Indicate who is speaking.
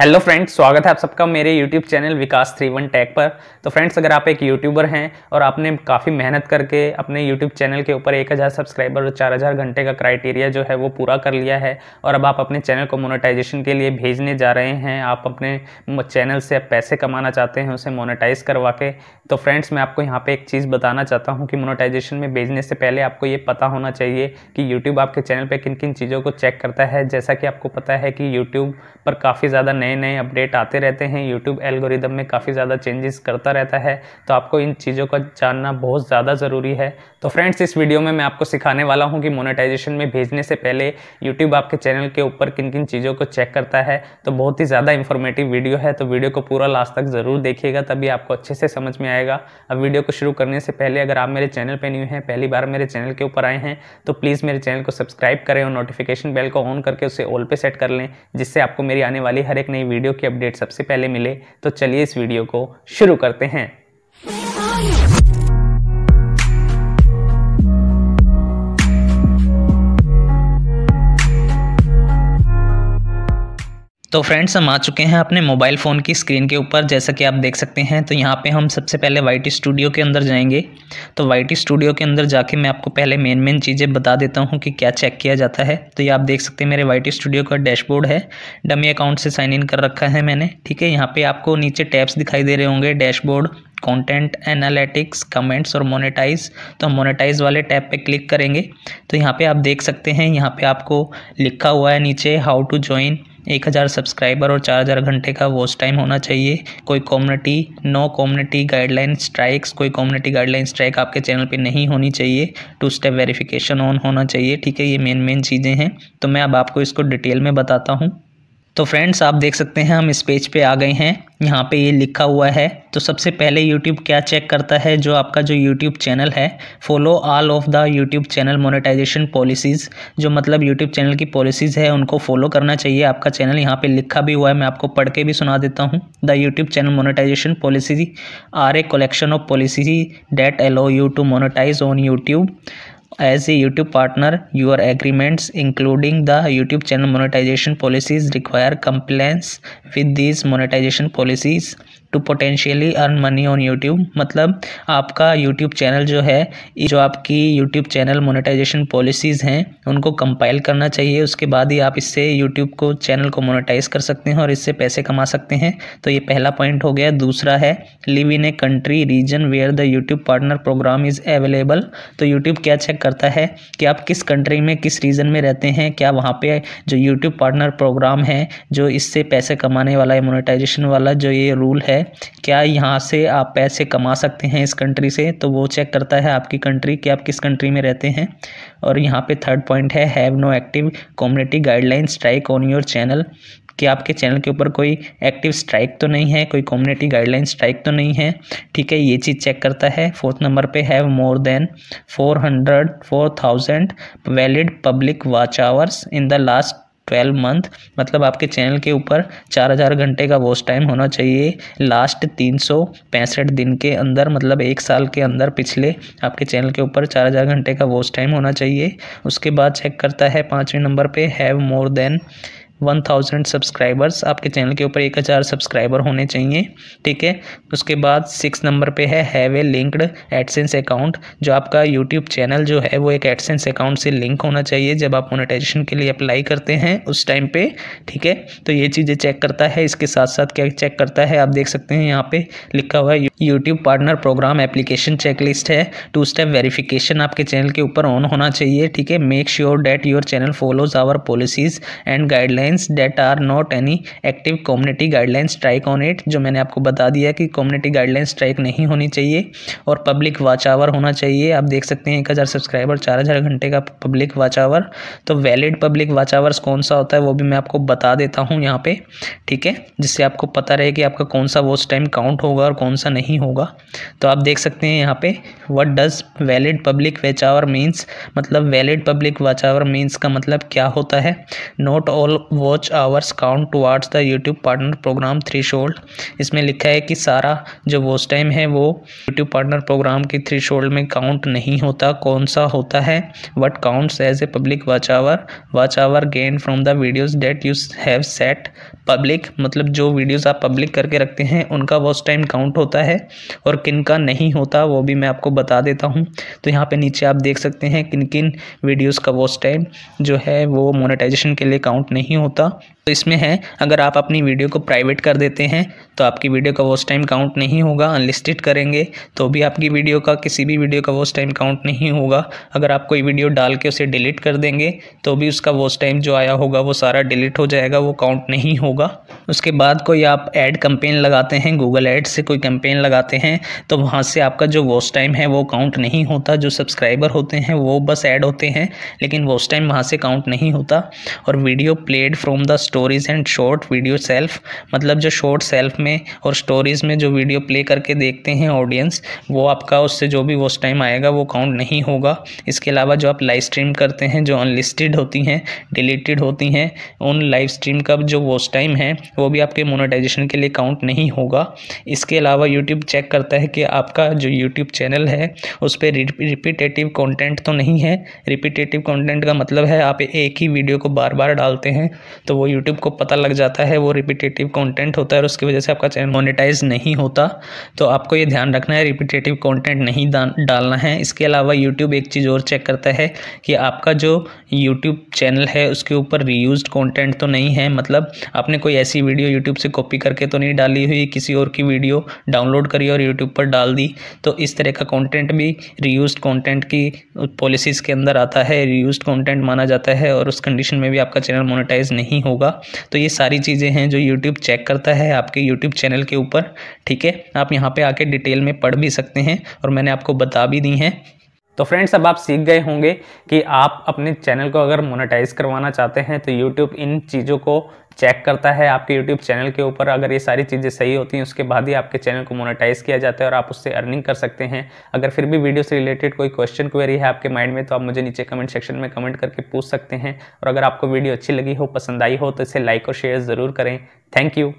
Speaker 1: Hello friends स्वागत है आप सबका मेरे YouTube channel Vikas three one tag पर तो फ्रेंड्स अगर आप एक यूट्यूबर हैं और आपने काफ़ी मेहनत करके अपने यूट्यूब चैनल के ऊपर एक हज़ार सब्सक्राइबर और चार हज़ार घंटे का क्राइटेरिया जो है वो पूरा कर लिया है और अब आप अपने चैनल को मोनेटाइजेशन के लिए भेजने जा रहे हैं आप अपने चैनल से पैसे कमाना चाहते हैं उसे मोनेटाइज करवा के तो फ्रेंड्स मैं आपको यहाँ पर एक चीज़ बताना चाहता हूँ कि मोनोटाइजेशन में भेजने से पहले आपको ये पता होना चाहिए कि यूट्यूब आपके चैनल पर किन किन चीज़ों को चेक करता है जैसा कि आपको पता है कि यूट्यूब पर काफ़ी ज़्यादा नए नए अपडेट आते रहते हैं यूट्यूब एल्गोरिदम में काफ़ी ज़्यादा चेंजेस करता रहता है तो आपको इन चीज़ों का जानना बहुत ज़्यादा ज़रूरी है तो फ्रेंड्स इस वीडियो में मैं आपको सिखाने वाला हूँ कि मोनेटाइजेशन में भेजने से पहले यूट्यूब आपके चैनल के ऊपर किन किन चीज़ों को चेक करता है तो बहुत ही ज़्यादा इन्फॉर्मेटिव वीडियो है तो वीडियो को पूरा लास्ट तक ज़रूर देखिएगा तभी आपको अच्छे से समझ में आएगा अब वीडियो को शुरू करने से पहले अगर आप मेरे चैनल पर न्यू हैं पहली बार मेरे चैनल के ऊपर आए हैं तो प्लीज़ मेरे चैनल को सब्सक्राइब करें और नोटिफिकेशन बेल को ऑन करके उसे ऑल पे सेट कर लें जिससे आपको मेरी आने वाली हर एक नई वीडियो की अपडेट सबसे पहले मिले तो चलिए इस वीडियो को शुरू करते हैं तो फ्रेंड्स हम आ चुके हैं अपने मोबाइल फ़ोन की स्क्रीन के ऊपर जैसा कि आप देख सकते हैं तो यहाँ पे हम सबसे पहले वाई स्टूडियो के अंदर जाएंगे तो वाई स्टूडियो के अंदर जाके मैं आपको पहले मेन मेन चीज़ें बता देता हूँ कि क्या चेक किया जाता है तो ये आप देख सकते हैं मेरे वाई स्टूडियो का डैशबोर्ड है डमी अकाउंट से साइन इन कर रखा है मैंने ठीक है यहाँ पर आपको नीचे टैब्स दिखाई दे रहे होंगे डैशबोर्ड कंटेंट एनालिटिक्स कमेंट्स और मोनेटाइज तो हम मोनेटाइज वाले टैब पे क्लिक करेंगे तो यहाँ पे आप देख सकते हैं यहाँ पे आपको लिखा हुआ है नीचे हाउ टू ज्वाइन एक हज़ार सब्सक्राइबर और चार हज़ार घंटे का वॉच टाइम होना चाहिए कोई community no community guideline strikes कोई कम्युनिटी गाइडलाइन स्ट्राइक आपके चैनल पे नहीं होनी चाहिए टू स्टेप वेरिफिकेशन ऑन होना चाहिए ठीक है ये मेन मेन चीज़ें हैं तो मैं अब आपको इसको डिटेल में बताता हूँ तो फ्रेंड्स आप देख सकते हैं हम इस पेज पे आ गए हैं यहाँ पे ये लिखा हुआ है तो सबसे पहले यूट्यूब क्या चेक करता है जो आपका जो यूट्यूब चैनल है follow all of the YouTube channel monetization policies जो मतलब यूट्यूब चैनल की पॉलिसीज़ है उनको फॉलो करना चाहिए आपका चैनल यहाँ पे लिखा भी हुआ है मैं आपको पढ़ के भी सुना देता हूँ the YouTube channel monetization policy are a collection of policy that allow you to monetize on YouTube As a YouTube partner, your agreements, including the YouTube channel monetization policies, require compliance with these monetization policies. To potentially earn money on YouTube मतलब आपका YouTube channel जो है जो आपकी YouTube channel monetization policies हैं उनको compile करना चाहिए उसके बाद ही आप इससे यूट्यूब को चैनल को मोनेटाइज कर सकते हैं और इससे पैसे कमा सकते हैं तो ये पहला पॉइंट हो गया दूसरा है live in a country region where the YouTube partner program is available तो यूट्यूब क्या चेक करता है कि आप किस कंट्री में किस रीजन में रहते हैं क्या वहाँ पर जो यूट्यूब पार्टनर प्रोग्राम है जो इससे पैसे कमाने वाला है मोनिटाइजेशन वाला जो ये रूल है क्या यहाँ से आप पैसे कमा सकते हैं इस कंट्री से तो वो चेक करता है आपकी कंट्री कि आप किस कंट्री में रहते हैं और यहाँ पे थर्ड पॉइंट है have no active community guideline strike on your channel कि आपके चैनल के ऊपर कोई एक्टिव स्ट्राइक तो नहीं है कोई कम्युनिटी गाइडलाइन स्ट्राइक तो नहीं है ठीक है ये चीज़ चेक करता है फोर्थ नंबर पे have more than four hundred four thousand valid public watch hours in the last twelve month मतलब आपके चैनल के ऊपर चार हज़ार घंटे का वॉच टाइम होना चाहिए लास्ट तीन सौ पैंसठ दिन के अंदर मतलब एक साल के अंदर पिछले आपके चैनल के ऊपर चार हज़ार घंटे का वॉच टाइम होना चाहिए उसके बाद चेक करता है पाँचवें नंबर पे have more than one thousand subscribers आपके चैनल के ऊपर एक हज़ार सब्सक्राइबर होने चाहिए ठीक है उसके बाद सिक्स नंबर पे है have a linked AdSense account जो आपका यूट्यूब चैनल जो है वो एक एडसेंस अकाउंट से लिंक होना चाहिए जब आप मोनेटाइजेशन के लिए अप्लाई करते हैं उस टाइम पे ठीक है तो ये चीज़ें चेक करता है इसके साथ साथ क्या चेक करता है आप देख सकते हैं यहाँ पर लिखा हुआ YouTube partner program application checklist है टू स्टेप वेरीफिकेशन आपके चैनल के ऊपर ऑन होना चाहिए ठीक है make sure that your channel follows our policies and guideline guidelines that are not any active community guidelines strike on it जो मैंने आपको बता दिया कि कम्युनिटी गाइडलाइंस स्ट्राइक नहीं होनी चाहिए और पब्लिक वाच आवर होना चाहिए आप देख सकते हैं एक हज़ार सब्सक्राइबर चार हज़ार घंटे का पब्लिक वाच आवर तो वैलिड पब्लिक वाच आवर्स कौन सा होता है वो भी मैं आपको बता देता हूँ यहाँ पे ठीक है जिससे आपको पता रहे कि आपका कौन सा वॉच टाइम काउंट होगा और कौन सा नहीं होगा तो आप देख सकते हैं यहाँ पे what does valid public watch hour means मतलब valid public watch hour means का मतलब क्या होता है not all watch hours count towards the YouTube partner program threshold इसमें लिखा है कि सारा जो वॉच टाइम है वो यूट्यूब पार्टनर प्रोग्राम की थ्री शोल्ड में काउंट नहीं होता कौन सा होता है what counts as a public watch hour watch hour gain from the videos that you have set public मतलब जो वीडियोज़ आप पब्लिक करके रखते हैं उनका वॉच टाइम काउंट होता है और किन का नहीं होता वो भी मैं आपको बता देता हूँ तो यहाँ पे नीचे आप देख सकते हैं किन किन वीडियोज़ का वॉच टाइम जो है वो मोनेटाइजेशन के लिए काउंट नहीं होता तो इसमें है अगर आप अपनी वीडियो को प्राइवेट कर देते हैं तो आपकी वीडियो का वॉच टाइम काउंट नहीं होगा अनलिस्टेड करेंगे तो भी आपकी वीडियो का किसी भी वीडियो का वॉच टाइम काउंट नहीं होगा अगर आप कोई वीडियो डाल के उसे डिलीट कर देंगे तो भी उसका वॉच टाइम जो आया होगा वो सारा डिलीट हो जाएगा वो काउंट नहीं होगा उसके बाद कोई आप एड कम्पेन लगाते हैं गूगल एड से कोई कम्पेन लगाते हैं तो वहाँ से आपका जो वॉच टाइम है वो काउंट नहीं होता जो सब्सक्राइबर होते हैं वो बस ऐड होते हैं लेकिन वॉच टाइम वहाँ से काउंट नहीं होता और video played from the stories and short video shelf मतलब जो शॉर्ट सेल्फ में और स्टोरीज़ में जो वीडियो प्ले करके देखते हैं ऑडियंस वो आपका उससे जो भी वॉच टाइम आएगा वो काउंट नहीं होगा इसके अलावा जो आप लाइव स्ट्रीम करते हैं जो अनलिस्टेड होती हैं डिलीटेड होती हैं उन लाइव स्ट्रीम का जो वॉच टाइम है वो भी आपके मोनेटाइजेशन के लिए काउंट नहीं होगा इसके अलावा यूट्यूब चेक करता है कि आपका जो यूट्यूब चैनल है उस पर रिपीटेटिव कॉन्टेंट तो नहीं है रिपीटेटिव कॉन्टेंट का मतलब है आप एक ही वीडियो को बार बार डालते हैं तो वो यूट्यूब को पता लग जाता है वो रिपीटेटिव कंटेंट होता है और उसकी वजह से आपका चैनल मोनेटाइज नहीं होता तो आपको ये ध्यान रखना है रिपीटेटिव कंटेंट नहीं डालना है इसके अलावा यूट्यूब एक चीज़ और चेक करता है कि आपका जो यूट्यूब चैनल है उसके ऊपर रीयूज कॉन्टेंट तो नहीं है मतलब आपने कोई ऐसी वीडियो यूट्यूब से कॉपी करके तो नहीं डाली हुई किसी और की वीडियो डाउनलोड करी और यूट्यूब पर डाल दी तो इस तरह का कॉन्टेंट भी रीयूज कॉन्टेंट की पॉलिसीज़ के अंदर आता है रीयूज कॉन्टेंट माना जाता है और उस कंडीशन में भी आपका चैनल मोनेटाइज नहीं होगा तो ये सारी चीज़ें हैं जो यूट्यूब चेक करता है आपके यूट्यूब चैनल के ऊपर ठीक है आप यहाँ पर आके डिटेल में पढ़ भी सकते हैं और मैंने आपको बता भी दी हैं तो फ्रेंड्स अब आप सीख गए होंगे कि आप अपने चैनल को अगर मोनेटाइज करवाना चाहते हैं तो यूट्यूब इन चीज़ों को चेक करता है आपके यूट्यूब चैनल के ऊपर अगर ये सारी चीज़ें सही होती हैं उसके बाद ही आपके चैनल को मोनेटाइज किया जाता है और आप उससे अर्निंग कर सकते हैं अगर फिर भी वीडियो से रिलेटेड कोई क्वेश्चन क्वेरी है आपके माइंड में तो आप मुझे नीचे कमेंट सेक्शन में कमेंट करके पूछ सकते हैं और अगर आपको वीडियो अच्छी लगी हो पसंद आई हो तो इसे लाइक और शेयर ज़रूर करें थैंक यू